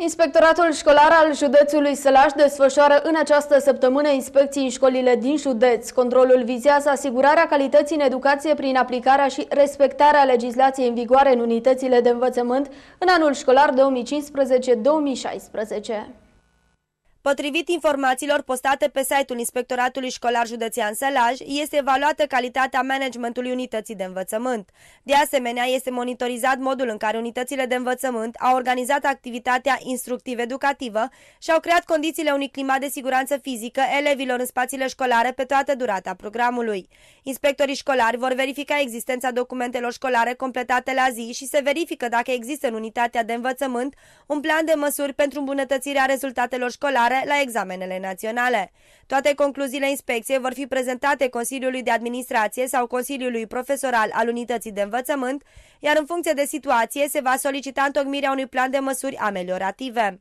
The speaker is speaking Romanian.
Inspectoratul școlar al județului Sălaș desfășoară în această săptămână inspecții în școlile din județ. Controlul vizează asigurarea calității în educație prin aplicarea și respectarea legislației în vigoare în unitățile de învățământ în anul școlar 2015-2016. Potrivit informațiilor postate pe site-ul Inspectoratului Școlar Județean Sălaj, este evaluată calitatea managementului unității de învățământ. De asemenea, este monitorizat modul în care unitățile de învățământ au organizat activitatea instructiv-educativă și au creat condițiile unui climat de siguranță fizică elevilor în spațiile școlare pe toată durata programului. Inspectorii școlari vor verifica existența documentelor școlare completate la zi și se verifică dacă există în unitatea de învățământ un plan de măsuri pentru îmbunătățirea rezultatelor școlare viitoare la examenele naționale. Toate concluziile inspecției vor fi prezentate Consiliului de Administrație sau Consiliului Profesoral al Unității de Învățământ, iar în funcție de situație se va solicita întocmirea unui plan de măsuri ameliorative.